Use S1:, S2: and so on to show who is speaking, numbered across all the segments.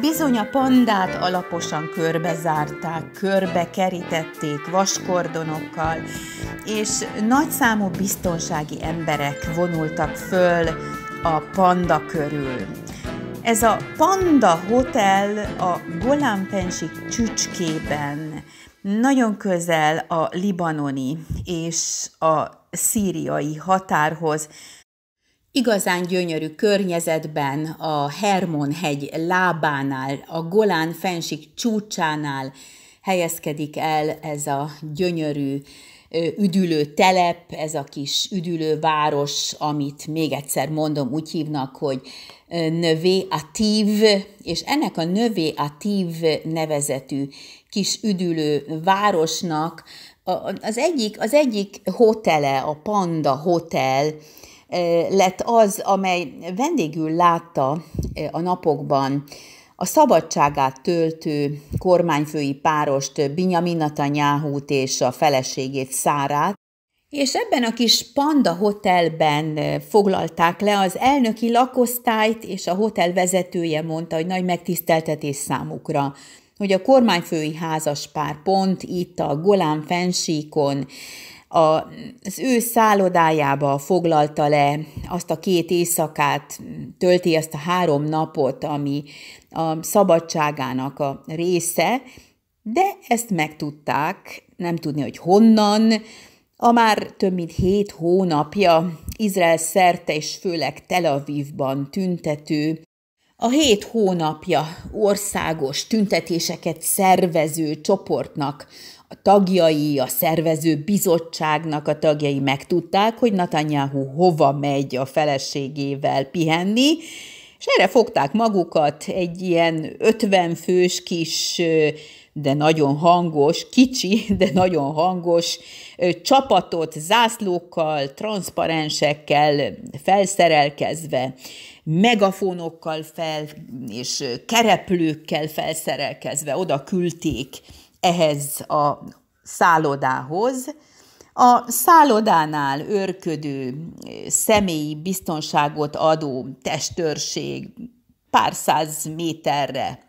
S1: Bizony a pandát alaposan körbezárták, körbe kerítették vaskordonokkal, és nagyszámú biztonsági emberek vonultak föl a panda körül. Ez a Panda Hotel a golan Pensik csücskében, nagyon közel a libanoni és a szíriai határhoz, igazán gyönyörű környezetben, a Hermon hegy lábánál, a Golán fensik csúcsánál helyezkedik el ez a gyönyörű üdülő telep, ez a kis üdülő város, amit még egyszer mondom, úgy hívnak, hogy Növé Atív, és ennek a Növé Atív nevezetű kis üdülő városnak az egyik, az egyik hotele, a Panda Hotel, lett az, amely vendégül látta a napokban a szabadságát töltő kormányfői párost, Binyamin netanyahu és a feleségét Szárát, és ebben a kis panda hotelben foglalták le az elnöki lakosztályt, és a hotel vezetője mondta, hogy nagy megtiszteltetés számukra, hogy a kormányfői házaspár pont itt a Golán fensíkon a, az ő szállodájába foglalta le azt a két éjszakát, tölti ezt a három napot, ami a szabadságának a része, de ezt megtudták, nem tudni, hogy honnan, a már több mint hét hónapja Izrael szerte és főleg Tel Avivban tüntető, a hét hónapja országos tüntetéseket szervező csoportnak a tagjai, a szervező bizottságnak a tagjai megtudták, hogy Netanyahu hova megy a feleségével pihenni, és erre fogták magukat egy ilyen 50 fős kis de nagyon hangos, kicsi, de nagyon hangos csapatot zászlókkal, transzparensekkel felszerelkezve, megafonokkal fel és kereplőkkel felszerelkezve oda küldték ehhez a szállodához. A szállodánál őrködő, eh, személyi biztonságot adó testőrség pár száz méterre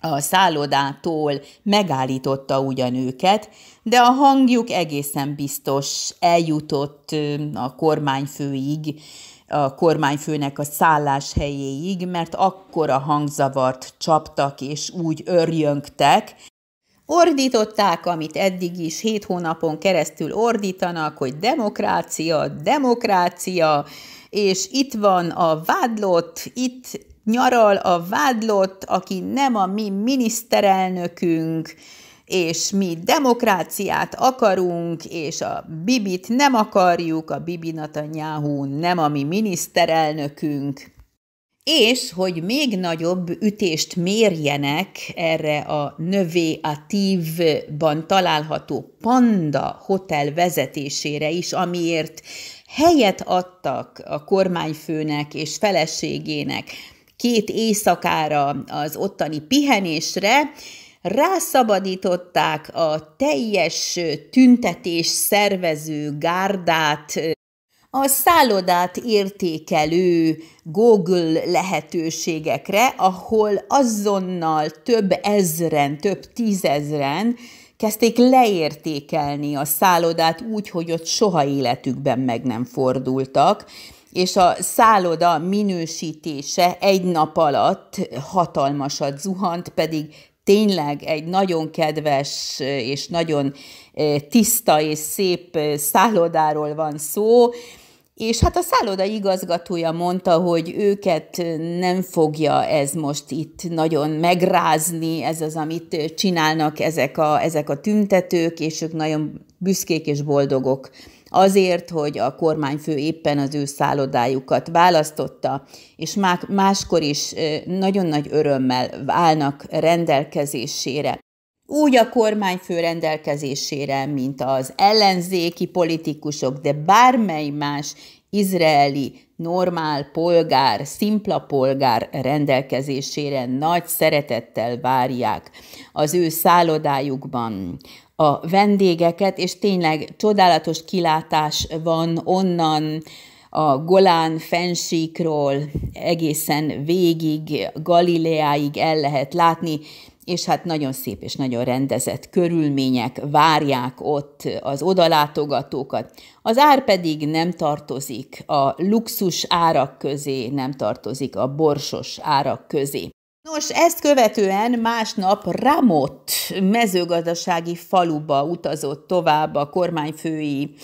S1: a szállodától megállította ugyan őket, de a hangjuk egészen biztos eljutott eh, a kormányfőig, a kormányfőnek a szálláshelyéig, mert akkor a hangzavart csaptak és úgy örjöngtek, Ordították, amit eddig is hét hónapon keresztül ordítanak, hogy demokrácia, demokrácia, és itt van a vádlott, itt nyaral a vádlott, aki nem a mi miniszterelnökünk, és mi demokráciát akarunk, és a Bibit nem akarjuk, a Bibi Netanyahu nem a mi miniszterelnökünk és hogy még nagyobb ütést mérjenek erre a Növé Atívban található Panda Hotel vezetésére is, amiért helyet adtak a kormányfőnek és feleségének két éjszakára az ottani pihenésre, rászabadították a teljes tüntetés szervező gárdát, a szállodát értékelő Google lehetőségekre, ahol azonnal több ezren, több tízezren kezdték leértékelni a szállodát úgy, hogy ott soha életükben meg nem fordultak, és a szálloda minősítése egy nap alatt hatalmasat zuhant, pedig tényleg egy nagyon kedves és nagyon eh, tiszta és szép eh, szállodáról van szó, és hát a szálloda igazgatója mondta, hogy őket nem fogja ez most itt nagyon megrázni, ez az, amit csinálnak ezek a, ezek a tüntetők, és ők nagyon büszkék és boldogok azért, hogy a kormányfő éppen az ő szállodájukat választotta, és máskor is nagyon nagy örömmel válnak rendelkezésére úgy a kormányfő rendelkezésére, mint az ellenzéki politikusok, de bármely más izraeli normál polgár, szimpla polgár rendelkezésére nagy szeretettel várják az ő szállodájukban a vendégeket, és tényleg csodálatos kilátás van onnan, a Golán fensíkról egészen végig, Galileáig el lehet látni és hát nagyon szép és nagyon rendezett körülmények várják ott az odalátogatókat. Az ár pedig nem tartozik a luxus árak közé, nem tartozik a borsos árak közé. Nos, ezt követően másnap Ramot mezőgazdasági faluba utazott tovább a kormányfői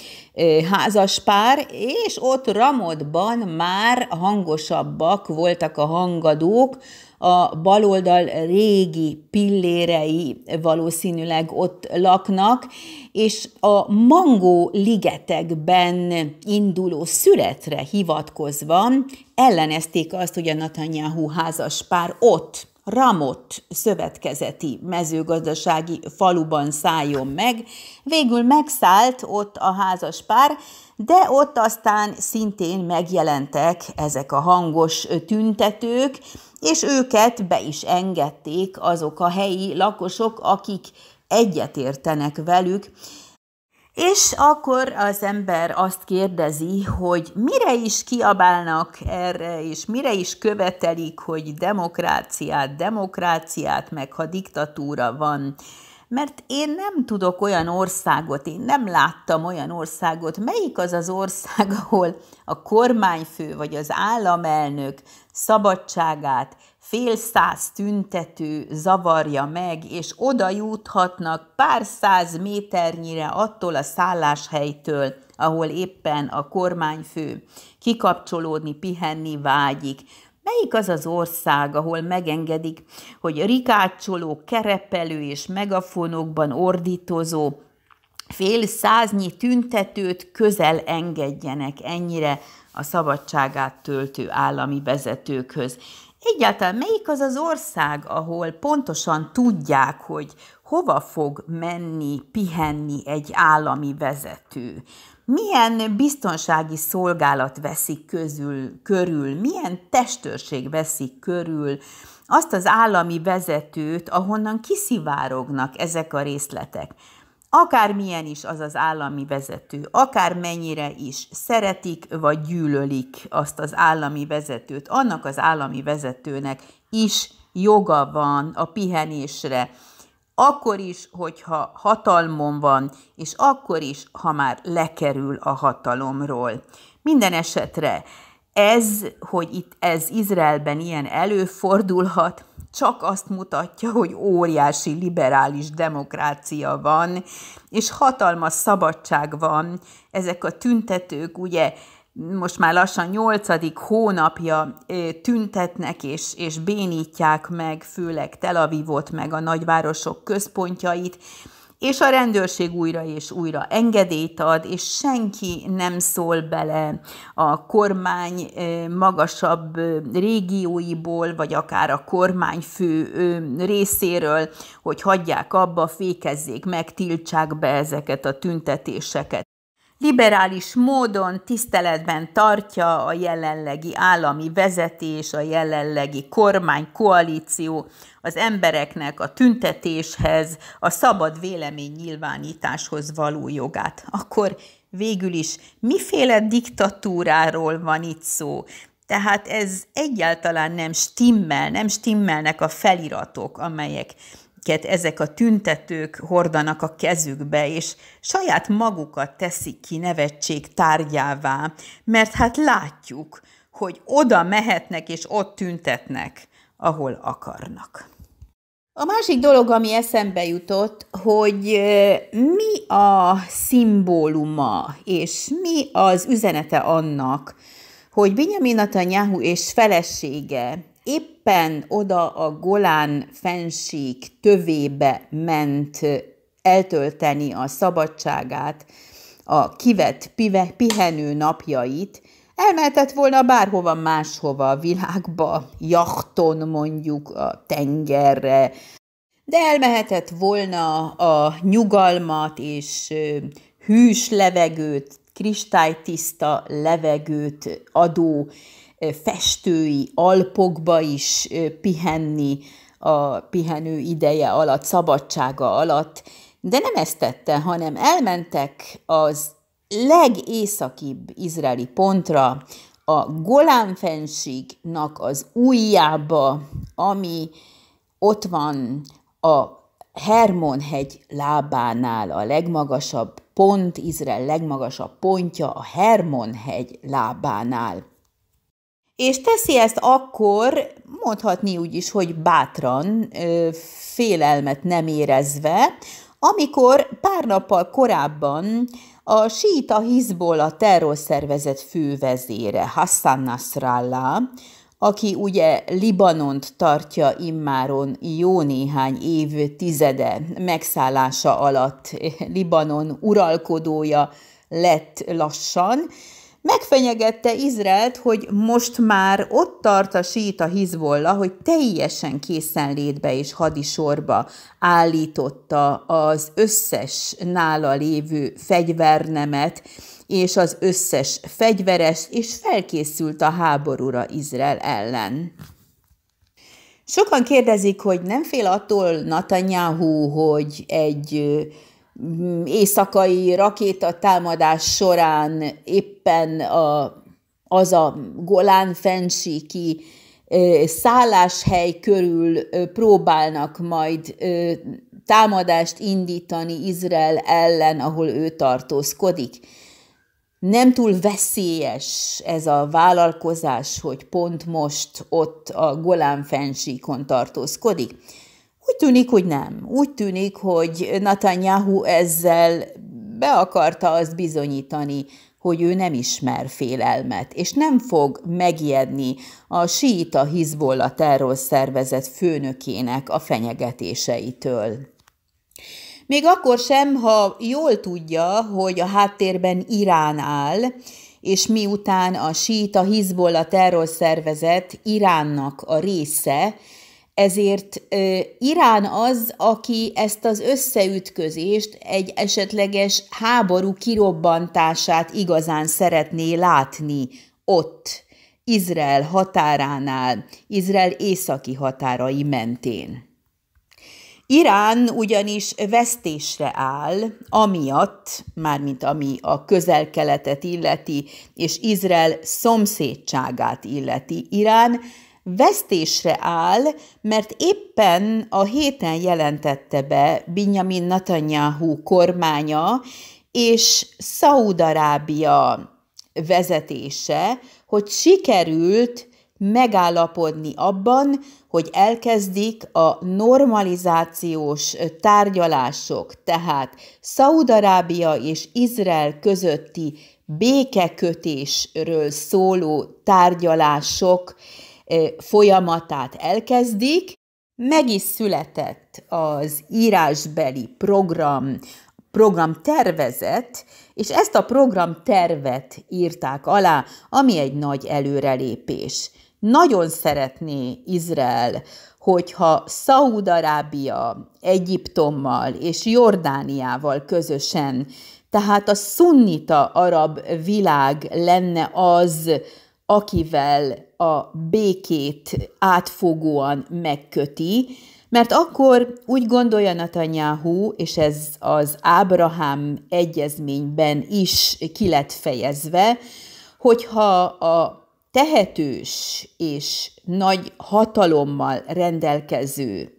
S1: házaspár, és ott Ramotban már hangosabbak voltak a hangadók, a baloldal régi pillérei valószínűleg ott laknak, és a Mangó ligetekben induló szüretre hivatkozva ellenezték azt, hogy a Netanyahu házas pár ott Ramot szövetkezeti mezőgazdasági faluban szálljon meg. Végül megszállt ott a házas pár, de ott aztán szintén megjelentek ezek a hangos tüntetők, és őket be is engedték azok a helyi lakosok, akik egyetértenek velük, és akkor az ember azt kérdezi, hogy mire is kiabálnak erre, és mire is követelik, hogy demokráciát, demokráciát, meg ha diktatúra van. Mert én nem tudok olyan országot, én nem láttam olyan országot, melyik az az ország, ahol a kormányfő vagy az államelnök szabadságát fél száz tüntető zavarja meg, és oda juthatnak pár száz méternyire attól a szálláshelytől, ahol éppen a kormányfő kikapcsolódni, pihenni vágyik. Melyik az az ország, ahol megengedik, hogy rikácsoló, kerepelő és megafonokban ordítozó fél száznyi tüntetőt közel engedjenek ennyire a szabadságát töltő állami vezetőkhöz. Egyáltalán melyik az az ország, ahol pontosan tudják, hogy hova fog menni, pihenni egy állami vezető? Milyen biztonsági szolgálat veszik közül, körül, milyen testőrség veszik körül azt az állami vezetőt, ahonnan kiszivárognak ezek a részletek? akármilyen is az az állami vezető, akármennyire is szeretik vagy gyűlölik azt az állami vezetőt, annak az állami vezetőnek is joga van a pihenésre, akkor is, hogyha hatalmon van, és akkor is, ha már lekerül a hatalomról. Minden esetre ez, hogy itt ez Izraelben ilyen előfordulhat, csak azt mutatja, hogy óriási liberális demokrácia van, és hatalmas szabadság van. Ezek a tüntetők ugye most már lassan nyolcadik hónapja tüntetnek és, és bénítják meg, főleg Tel Avivot, meg a nagyvárosok központjait, és a rendőrség újra és újra engedélyt ad, és senki nem szól bele a kormány magasabb régióiból, vagy akár a kormányfő részéről, hogy hagyják abba, fékezzék meg, tiltsák be ezeket a tüntetéseket liberális módon tiszteletben tartja a jelenlegi állami vezetés, a jelenlegi kormánykoalíció, az embereknek a tüntetéshez, a szabad vélemény nyilvánításhoz való jogát. Akkor végül is miféle diktatúráról van itt szó? Tehát ez egyáltalán nem stimmel, nem stimmelnek a feliratok, amelyek amiket ezek a tüntetők hordanak a kezükbe, és saját magukat teszik ki nevetség tárgyává, mert hát látjuk, hogy oda mehetnek és ott tüntetnek, ahol akarnak. A másik dolog, ami eszembe jutott, hogy mi a szimbóluma, és mi az üzenete annak, hogy Benjamin Netanyahu és felesége éppen oda a Golán fenség tövébe ment eltölteni a szabadságát, a kivett pive, pihenő napjait, elmehetett volna bárhova máshova a világba, jachton mondjuk a tengerre, de elmehetett volna a nyugalmat és hűs levegőt, kristálytiszta levegőt adó festői alpokba is pihenni a pihenő ideje alatt, szabadsága alatt, de nem ezt tette, hanem elmentek az legészakibb izraeli pontra, a Golán fenségnak az újjába, ami ott van a Hermon hegy lábánál, a legmagasabb pont, Izrael legmagasabb pontja a Hermon hegy lábánál. És teszi ezt akkor, mondhatni úgy is, hogy bátran, félelmet nem érezve, amikor pár nappal korábban a síta a terrorszervezet fővezére Hassan Nasrallah, aki ugye Libanont tartja immáron jó néhány tizede megszállása alatt Libanon uralkodója lett lassan, Megfenyegette Izraelt, hogy most már ott tart a síta Hizbolla, hogy teljesen készen létbe és hadisorba állította az összes nála lévő fegyvernemet, és az összes fegyveres és felkészült a háborúra Izrael ellen. Sokan kérdezik, hogy nem fél attól Netanyahu, hogy egy éjszakai támadás során éppen a, az a Golán fensíki szálláshely körül próbálnak majd támadást indítani Izrael ellen, ahol ő tartózkodik. Nem túl veszélyes ez a vállalkozás, hogy pont most ott a Golán fensíkon tartózkodik. Úgy tűnik, hogy nem. Úgy tűnik, hogy Netanyahu ezzel be akarta azt bizonyítani, hogy ő nem ismer félelmet, és nem fog megijedni a síita hizbolla terrorszervezet főnökének a fenyegetéseitől. Még akkor sem, ha jól tudja, hogy a háttérben Irán áll, és miután a síita hizbolla terrorszervezet Iránnak a része, ezért Irán az, aki ezt az összeütközést, egy esetleges háború kirobbantását igazán szeretné látni ott, Izrael határánál, Izrael északi határai mentén. Irán ugyanis vesztésre áll, amiatt, mármint ami a közel-keletet illeti, és Izrael szomszédságát illeti. Irán vesztésre áll, mert éppen a héten jelentette be Binyamin Netanyahu kormánya és Szaúd-Arábia vezetése, hogy sikerült megállapodni abban, hogy elkezdik a normalizációs tárgyalások, tehát Szaudarábia és Izrael közötti békekötésről szóló tárgyalások folyamatát elkezdik, meg is született az írásbeli program, programtervezet, és ezt a programtervet írták alá, ami egy nagy előrelépés. Nagyon szeretné Izrael, hogyha Szaúd-Arábia, Egyiptommal és Jordániával közösen, tehát a szunnita arab világ lenne az, akivel a békét átfogóan megköti, mert akkor úgy gondolja Netanyahu, és ez az Ábrahám egyezményben is ki lett fejezve, hogyha a tehetős és nagy hatalommal rendelkező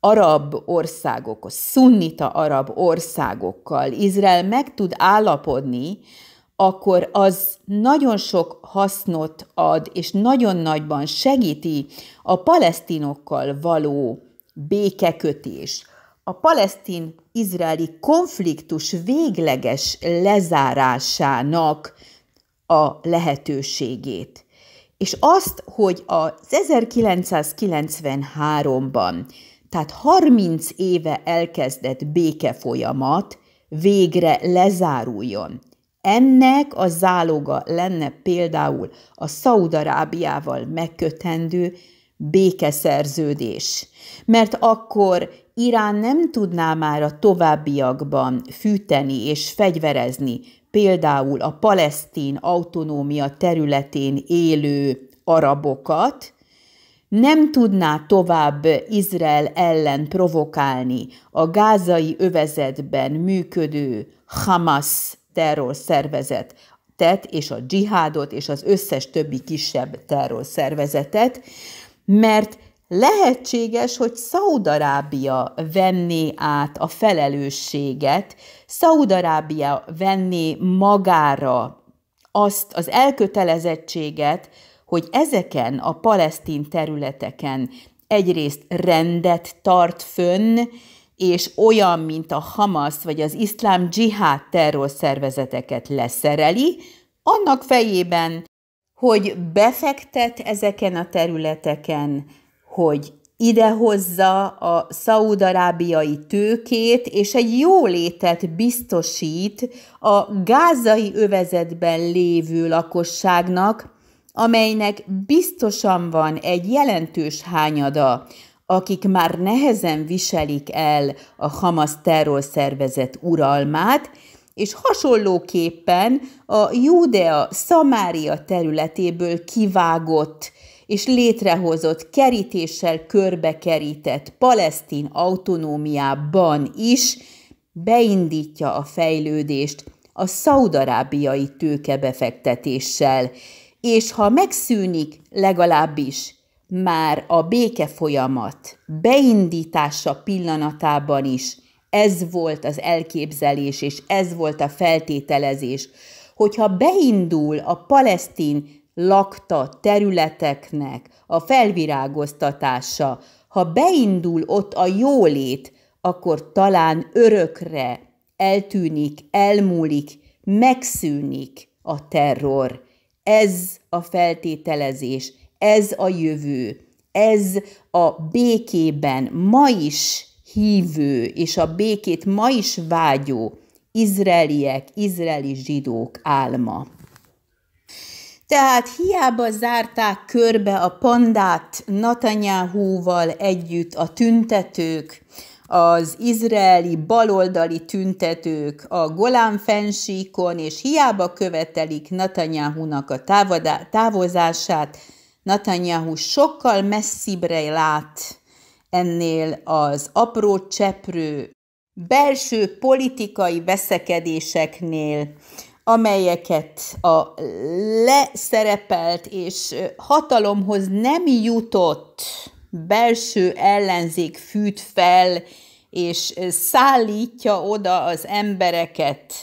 S1: arab országok, a szunnita arab országokkal Izrael meg tud állapodni, akkor az nagyon sok hasznot ad, és nagyon nagyban segíti a palesztinokkal való békekötés, a palesztin-izraeli konfliktus végleges lezárásának a lehetőségét. És azt, hogy az 1993-ban, tehát 30 éve elkezdett békefolyamat végre lezáruljon – ennek a záloga lenne például a Szaudarábiával megkötendő békeszerződés, mert akkor Irán nem tudná már a továbbiakban fűteni és fegyverezni például a palesztin autonómia területén élő arabokat, nem tudná tovább Izrael ellen provokálni a gázai övezetben működő Hamas terror szervezet tett, és a dzsihádot, és az összes többi kisebb terror szervezetet, mert lehetséges, hogy Szaudarábia venné át a felelősséget, Szaudarábia venné magára azt az elkötelezettséget, hogy ezeken a palesztin területeken egyrészt rendet tart fönn, és olyan, mint a Hamas vagy az iszlám dzsihád terrorszervezeteket leszereli, annak fejében, hogy befektet ezeken a területeken, hogy idehozza a szaudarábiai tőkét, és egy jólétet biztosít a gázai övezetben lévő lakosságnak, amelynek biztosan van egy jelentős hányada akik már nehezen viselik el a Hamas terrorszervezet uralmát, és hasonlóképpen a Judea Szamária területéből kivágott és létrehozott kerítéssel körbekerített palesztin autonómiában is beindítja a fejlődést a szaudarábiai tőkebefektetéssel, és ha megszűnik legalábbis már a béke folyamat beindítása pillanatában is ez volt az elképzelés, és ez volt a feltételezés, hogyha beindul a palesztin lakta területeknek a felvirágoztatása, ha beindul ott a jólét, akkor talán örökre eltűnik, elmúlik, megszűnik a terror. Ez a feltételezés, ez a jövő, ez a békében ma is hívő és a békét ma is vágyó izraeliek, izraeli zsidók álma. Tehát hiába zárták körbe a pandát Natanyáhúval együtt a tüntetők, az izraeli baloldali tüntetők a Golán fensíkon, és hiába követelik Natanyáhúnak a távodá- távozását, Netanyahu sokkal messzibbre lát ennél az apró cseprő belső politikai veszekedéseknél, amelyeket a leszerepelt és hatalomhoz nem jutott belső ellenzék fűt fel, és szállítja oda az embereket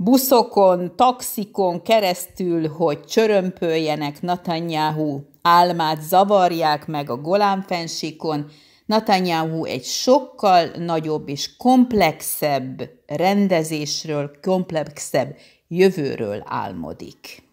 S1: buszokon, taxikon keresztül, hogy csörömpöljenek Netanyahu álmát, zavarják meg a Golán-fensíkon, Netanyahu egy sokkal nagyobb és komplexebb rendezésről, komplexebb jövőről álmodik.